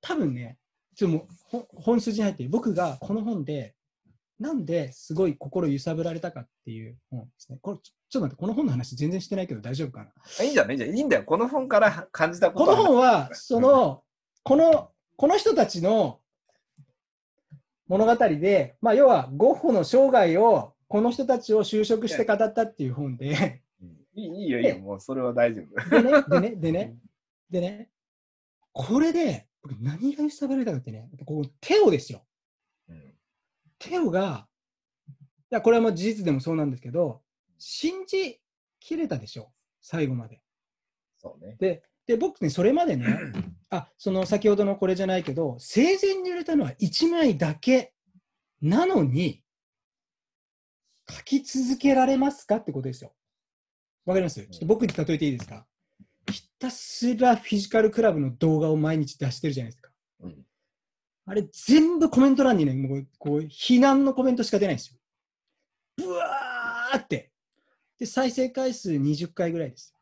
多分ね、ちょっともう本筋に入ってる、僕がこの本で、なんですごい心揺さぶられたかっていう本ですね。これちょっと待って、この本の話全然してないけど大丈夫かな。いいんじゃないいいんだよ。この本から感じたことこの本は、その、この、この人たちの物語で、まあ、要はゴッホの生涯をこの人たちを就職して語ったっていう本で。いいいいよ、いいよ、もうそれは大丈夫。でね、でね、でね、でねこれで、これ何が揺さぶられたかってね、こうテオですよ。うん、テオが、いやこれはもう事実でもそうなんですけど、信じきれたでしょ、最後まで。そうね、でで僕ね、それまでね、あその先ほどのこれじゃないけど、生前に売れたのは1枚だけなのに、書き続けられますかってことですよ。わかります、ちょっと僕に例えていいですかたすらフィジカルクラブの動画を毎日出してるじゃないですか。うん、あれ、全部コメント欄にね、もう、こう、非難のコメントしか出ないんですよ。ブワーって。で、再生回数20回ぐらいです。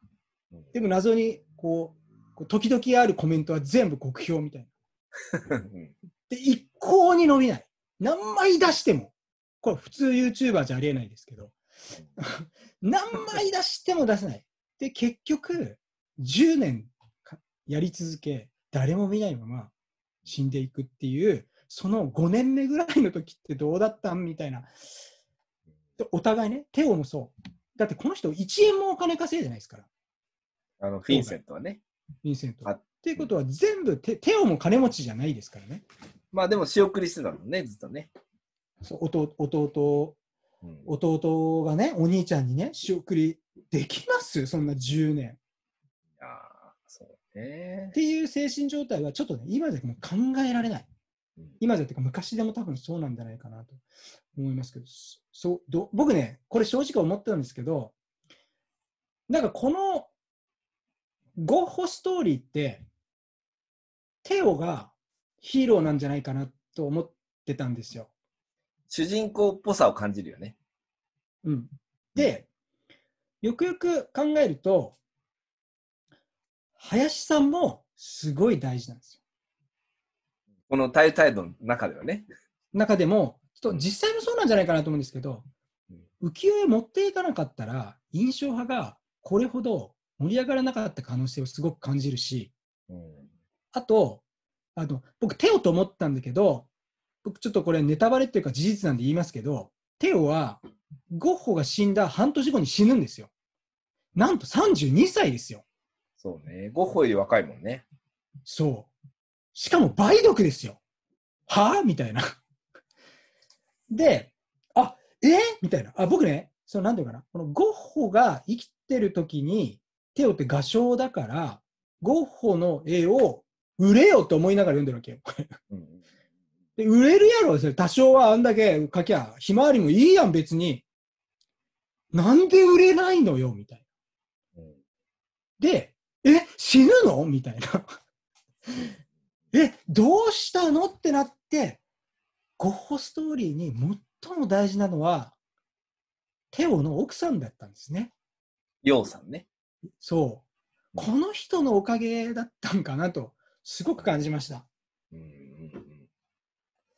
でも謎に、こう、時々あるコメントは全部酷評みたいな。で、一向に伸びない。何枚出しても。これ普通 YouTuber じゃありえないですけど。何枚出しても出せない。で、結局、10年やり続け、誰も見ないまま死んでいくっていう、その5年目ぐらいの時ってどうだったんみたいな。お互いね、テオもそう。だってこの人1円もお金稼いでないですから。あの、フィンセントはね。フィンセント。っていうことは全部テ、テオも金持ちじゃないですからね。まあでも仕送りしてたもんね、ずっとね。そう弟弟、うん、弟がね、お兄ちゃんにね、仕送りできますそんな10年。っていう精神状態はちょっとね、今でも考えられない。今じゃっていうか昔でも多分そうなんじゃないかなと思いますけど、そうど僕ね、これ正直思ってたんですけど、なんかこのゴッホストーリーって、テオがヒーローなんじゃないかなと思ってたんですよ。主人公っぽさを感じるよね。うん。で、よくよく考えると、林さんもすごい大事なんですよ。この体態度の中ではね。中でも、ちょっと実際もそうなんじゃないかなと思うんですけど、浮世絵持っていかなかったら、印象派がこれほど盛り上がらなかった可能性をすごく感じるし、うん、あと、あの僕、テオと思ったんだけど、僕ちょっとこれネタバレっていうか事実なんで言いますけど、テオはゴッホが死んだ半年後に死ぬんですよ。なんと32歳ですよ。そうね。ゴッホより若いもんね。そう。しかも梅毒ですよ。はあみたいな。で、あ、えー、みたいな。あ、僕ね、その、なんていうかな。このゴッホが生きてる時に、テオって画商だから、ゴッホの絵を売れよと思いながら読んでるわけよ。で売れるやろ、それ。多少はあんだけ書きゃ、ひまわりもいいやん、別に。なんで売れないのよ、みたいな。で、え、死ぬのみたいな。え、どうしたのってなって、ゴッホストーリーに最も大事なのは、テオの奥さんだったんですね。ヨウさんね。そう。この人のおかげだったんかなと、すごく感じました。うん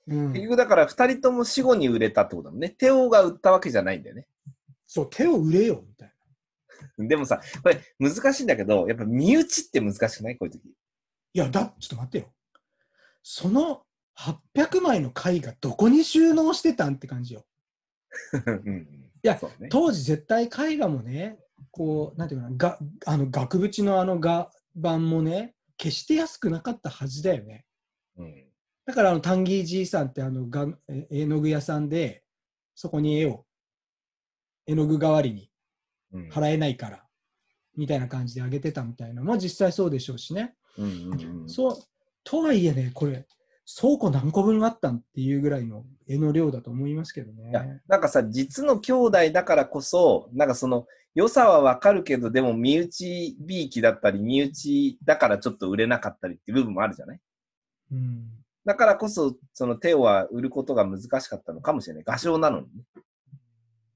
結局だから2人とも死後に売れたってことだもんね。テオが売ったわけじゃないんだよね。そう、手を売れよみでもさ、これ難しいんだけど、やっぱ身内って難しくないこういう時。いや、だ、ちょっと待ってよ。その800枚の絵画どこに収納してたんって感じよ。うん、いや、ね、当時絶対絵画もね、こう、なんていうかな、があの額縁のあの画版もね、決して安くなかったはずだよね。うん、だからあの、タンギーじいさんってあのが絵の具屋さんで、そこに絵を、絵の具代わりに払えないから、みたいな感じで上げてたみたいなのは実際そうでしょうしね。そうとはいえね、これ、倉庫何個分あったんっていうぐらいの絵の量だと思いますけどね。なんかさ、実の兄弟だからこそ、なんかその、良さはわかるけど、でも身内びいきだったり、身内だからちょっと売れなかったりっていう部分もあるじゃない、うん、だからこそ、その手は売ることが難しかったのかもしれない。画商なのに、ね。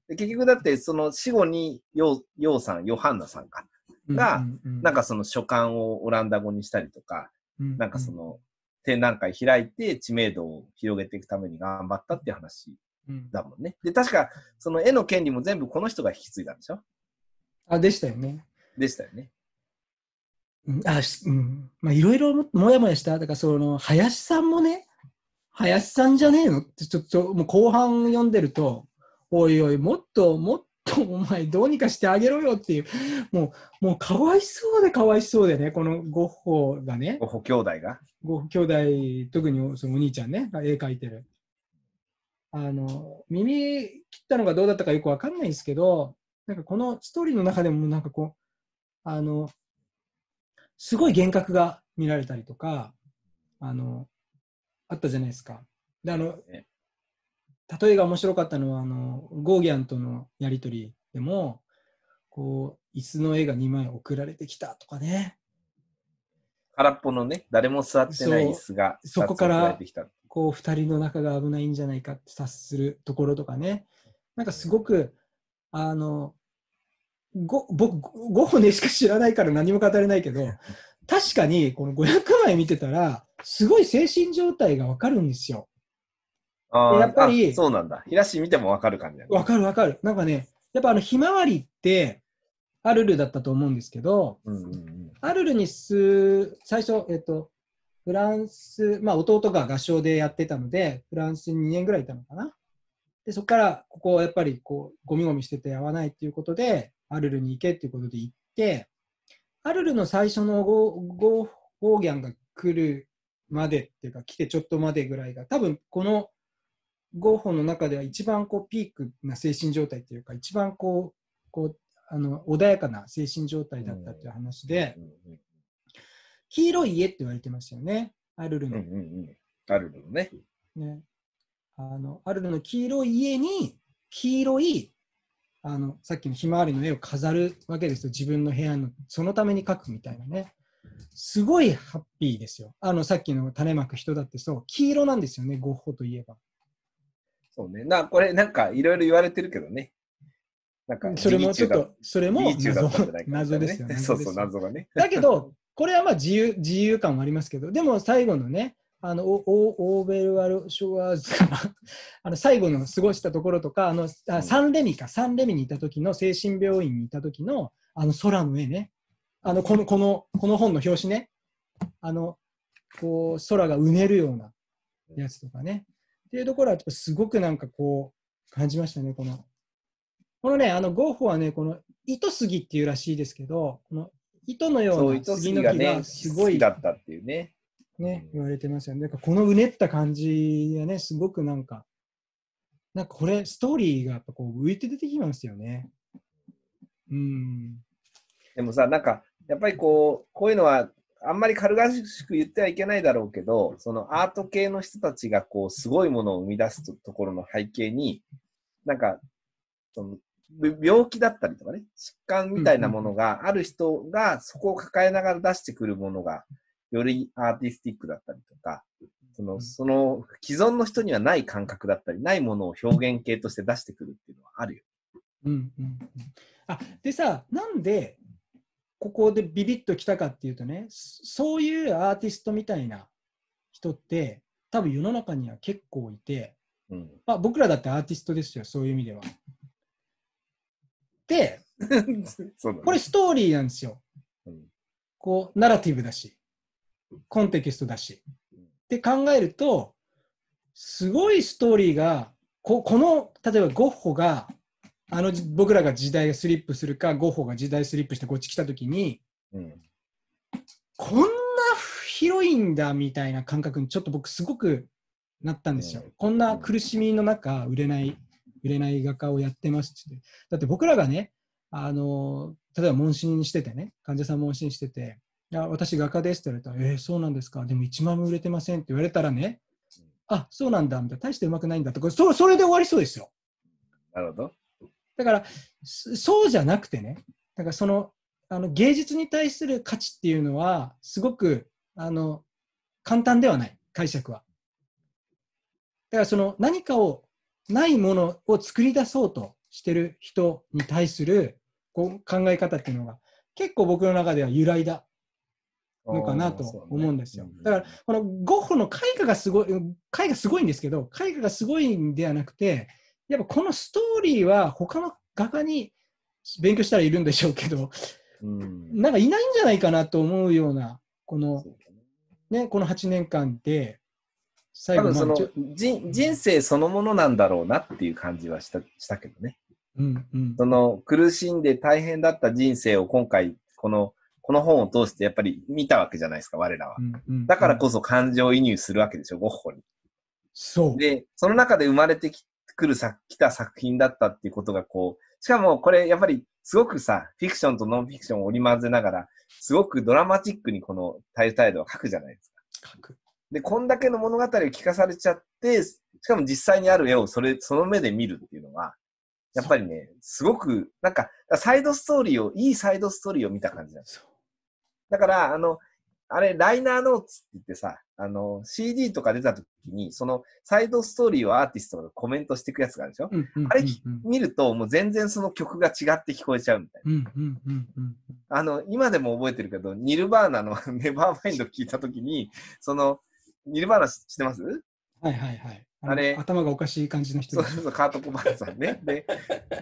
結局だってその死後にヨウさんヨハンナさんかが、なんかその書簡をオランダ語にしたりとか、うんうん、なんかその展覧会開いて知名度を広げていくために頑張ったっていう話だもんね。で確かその絵の権利も全部この人が引き継いだんでしょあでしたよね。でしたよね。あうんまあ、いろいろもやもやした、だからその林さんもね、林さんじゃねえのって、ちょっともう後半読んでると、おいおい、もっともっとお前どうにかしてあげろよっていう、もう、もうかわいそうでかわいそうでね、このゴッホがね。ゴッホ兄弟がゴッホ兄弟、特にそのお兄ちゃんね、絵描いてる。あの、耳切ったのがどうだったかよくわかんないんですけど、なんかこのストーリーの中でもなんかこう、あの、すごい幻覚が見られたりとか、あの、あったじゃないですか。で、あの、ね、例えが面白かったのはあのゴーギャンとのやり取りでもこう椅子の絵が2枚送られてきたとかね空っぽのね誰も座ってない椅子がそこからこう2人の仲が危ないんじゃないかって察するところとかねなんかすごくあのご僕ゴ本ネしか知らないから何も語れないけど 確かにこの500枚見てたらすごい精神状態がわかるんですよ。あやっぱり、そうなんだ。ひらし見てもわかる感じだ、ね。わかるわかる。なんかね、やっぱあの、ひまわりって、アルルだったと思うんですけど、うんうんうん、アルルにす最初、えっと、フランス、まあ、弟が合唱でやってたので、フランスに2年ぐらいいたのかな。で、そこから、ここ、やっぱり、こう、ゴミゴミしてて合わないっていうことで、アルルに行けっていうことで行って、アルルの最初のゴゴゴーギャンが来るまでっていうか、来てちょっとまでぐらいが、多分このゴッホの中では一番こうピークな精神状態というか一番こうこうあの穏やかな精神状態だったという話で、黄色い家って言われてましたよねアルルの。うんうんうん、アルルのねねあのアルルの黄色い家に黄色いあのさっきのひまわりの絵を飾るわけですよ自分の部屋のそのために描くみたいなねすごいハッピーですよあのさっきの種まく人だってそう黄色なんですよねゴッホといえば。そうね。な、これなんかいろいろ言われてるけどね。なんか、それもちょっと、それも謎謎ですよね。そうそう、謎がね。だけど、これはまあ自由自由感はありますけど、でも最後のね、あのオオーベルワル・ショワーズか あの最後の過ごしたところとかあのあサンレミかサンレミにいた時の精神病院にいた時のあの空の絵ねあのこのこのこの本の表紙ねあのこう空がうねるようなやつとかねっていうところは、すごくなんかこう、感じましたね、この。このね、あの、ゴーホはね、この糸杉っていうらしいですけど、この糸のような杉の木がすごい、ね、だったっていうね。ね、言われてますよね。なんかこのうねった感じがね、すごくなんか、なんかこれ、ストーリーがやっぱこう浮いて出てきますよね。うん。でもさ、なんか、やっぱりこう、こういうのはあんまり軽々しく言ってはいけないだろうけど、そのアート系の人たちがこう、すごいものを生み出すところの背景に、なんか、その病気だったりとかね、疾患みたいなものがある人がそこを抱えながら出してくるものが、よりアーティスティックだったりとか、その、その既存の人にはない感覚だったり、ないものを表現系として出してくるっていうのはあるよ。うんうん、あでさ、なんでここでビビッときたかっていうとねそういうアーティストみたいな人って多分世の中には結構いて、うん、まあ、僕らだってアーティストですよそういう意味では。で ね、これストーリーなんですよ。うん、こうナラティブだしコンテキストだし。って考えるとすごいストーリーがここの例えばゴッホがあの僕らが時代がスリップするかゴッホが時代スリップしてこっち来た時に、うん、こんな広いんだみたいな感覚にちょっと僕すごくなったんですよ。うん、こんな苦しみの中売れない売れない画家をやってますってだって僕らがねあの例えば問診しててね患者さん問診してて「あ私画家です」って言われたら「えー、そうなんですかでも1万も売れてません」って言われたらね「あそうなんだ」みたいな「大してうまくないんだ」とかそそれで終わりそうですよ。なるほど。だからそうじゃなくてねだからそのあの芸術に対する価値っていうのはすごくあの簡単ではない解釈は。だからその何かをないものを作り出そうとしてる人に対するこう考え方っていうのが結構僕の中では由来だのかなと思うんですよ。だからこのゴッホの絵画がすごい絵画すごいんですけど絵画がすごいんではなくてやっぱこのストーリーは他の画家に勉強したらいるんでしょうけど、うん、なんかいないんじゃないかなと思うような、この、ね、この8年間で、最後その人人生そのものなんだろうなっていう感じはしたしたけどね。うんうん、その苦しんで大変だった人生を今回、この、この本を通してやっぱり見たわけじゃないですか、我らは。うんうん、だからこそ感情移入するわけでしょ、ゴッホに。そう。で、その中で生まれてき来るさ、来た作品だったっていうことがこう、しかもこれやっぱりすごくさ、フィクションとノンフィクションを織り交ぜながら、すごくドラマチックにこのタ態度は書くじゃないですか。書く。で、こんだけの物語を聞かされちゃって、しかも実際にある絵をそれ、その目で見るっていうのは、やっぱりね、すごく、なんか、サイドストーリーを、いいサイドストーリーを見た感じなんですよ。だから、あの、あれ、ライナーノーツって言ってさ、あの、CD とか出た時に、その、サイドストーリーをアーティストがコメントしていくやつがあるでしょ、うんうんうんうん、あれ見ると、もう全然その曲が違って聞こえちゃうみたいな。うんうんうんうん、あの、今でも覚えてるけど、ニルバーナの ネバーマインド聞いた時に、その、ニルバーナ知ってますはいはいはい。あれ頭がおかしい感じの人そうそうカート・コバンさんね。で、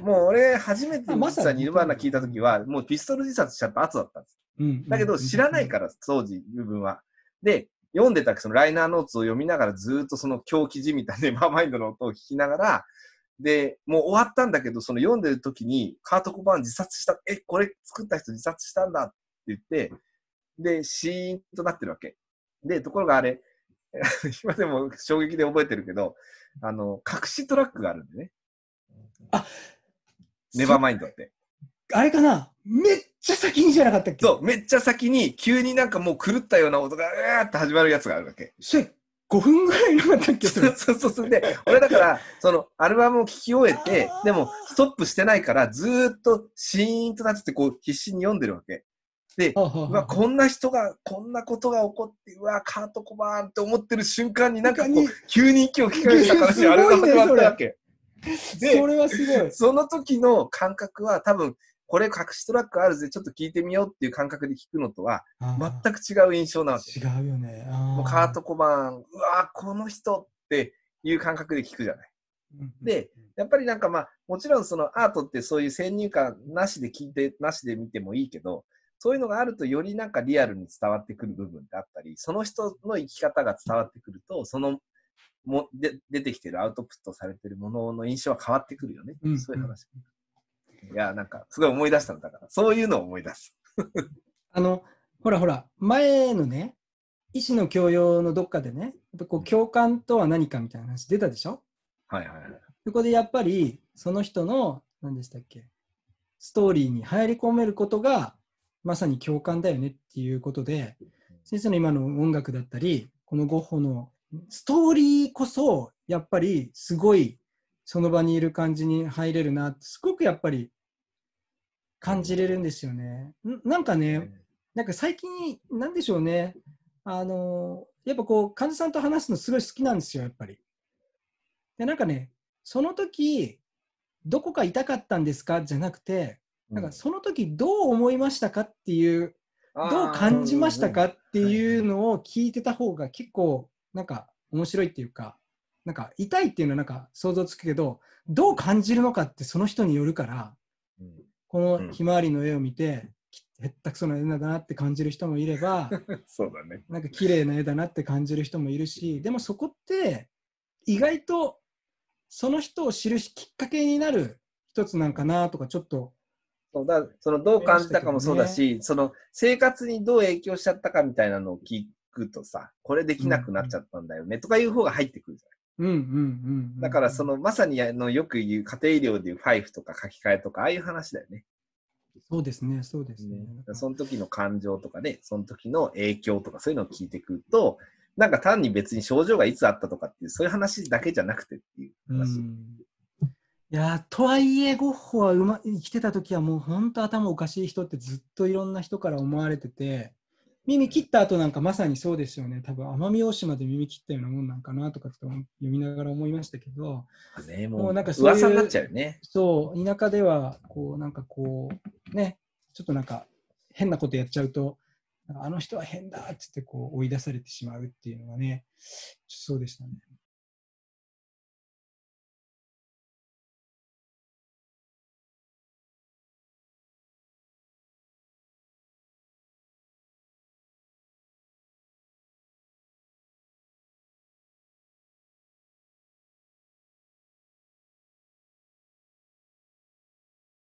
もう俺、初めて実はニルバーナ聞いたときは、もうピストル自殺しちゃった後だったんです。うん、だけど、知らないから、当時、部分は。で、読んでたそのライナーノーツを読みながら、ずっとその狂気じみたネバーマインドの音を聞きながら、で、もう終わったんだけど、その読んでる時に、カート・コバーン自殺した、え、これ作った人自殺したんだって言って、で、シーンとなってるわけ。で、ところがあれ、今でも衝撃で覚えてるけど、あの、隠しトラックがあるんでね。あネバーマインドって。あれかなめっちゃ先にじゃなかったっけそう、めっちゃ先に、急になんかもう狂ったような音が、うーって始まるやつがあるわけ。そ5分ぐらいなかったっけ そうそうそう。で、俺だから、その、アルバムを聴き終えて、でも、ストップしてないから、ずーっとシーンとなってて、こう、必死に読んでるわけ。で、あうわこんな人がこんなことが起こってうわカート・コバーンって思ってる瞬間になんかこう急に息を吹き返した話あれが始まったわけ。でそれはすごいその時の感覚は多分これ隠しトラックあるぜちょっと聞いてみようっていう感覚で聞くのとは全く違う印象なわけ違うよねもうカート・コバーンうわこの人っていう感覚で聞くじゃない。でやっぱりなんかまあもちろんそのアートってそういう先入観なしで聞いてなしで見てもいいけどそういうのがあるとよりなんかリアルに伝わってくる部分であったり、その人の生き方が伝わってくると、そのもで出てきてるアウトプットされてるものの印象は変わってくるよね。うん、そういう話。いや、なんかすごい思い出したんだから、そういうのを思い出す。あの、ほらほら、前のね、医師の教養のどっかでね、やっぱこう共感とは何かみたいな話出たでしょはいはいはい。そこでやっぱり、その人の、何でしたっけ、ストーリーに入り込めることがまさに共感だよねっていうことで先生の今の音楽だったりこのゴッホのストーリーこそやっぱりすごいその場にいる感じに入れるなすごくやっぱり感じれるんですよね。なんかね、なんか最近、なんでしょうね、あのやっぱこう、患者さんと話すのすごい好きなんですよ、やっぱり。で、なんかね、その時どこか痛かったんですかじゃなくて、んかその時どう思いましたかっていう、どう感じましたかっていうのを聞いてた方が結構なんか面白いっていうか、なんか痛いっていうのはなんか想像つくけど、どう感じるのかってその人によるから、このひまわりの絵を見て、へったくそな絵だなって感じる人もいれば そうだねなんか綺麗な絵だなって感じる人もいるしでもそこって意外とその人を知るきっかけになる一つなんかなとかちょっとそうだそのどう感じたかもそうだし、ね、その生活にどう影響しちゃったかみたいなのを聞くとさ、これできなくなっちゃったんだよね、とかいう方が入ってくるじゃない。うんうんうんうん、だからそのまさにあのよく言う家庭医療でいうファイフとか書き換えとかああいう話だよね。そうですね、そうですね。その時の感情とかね、その時の影響とかそういうのを聞いてくると、なんか単に別に症状がいつあったとかっていう、そういう話だけじゃなくてっていう話。うんいやとはいえゴッホはま、生きてた時はもう本当頭おかしい人ってずっといろんな人から思われてて耳切った後なんかまさにそうですよね多分奄美大島で耳切ったようなもんなんかなとかって読みながら思いましたけど、ね、もうなんかそう噂になっちゃうねそう田舎ではこうなんかこうねちょっとなんか変なことやっちゃうとあの人は変だっつってこう追い出されてしまうっていうのがねそうでしたね。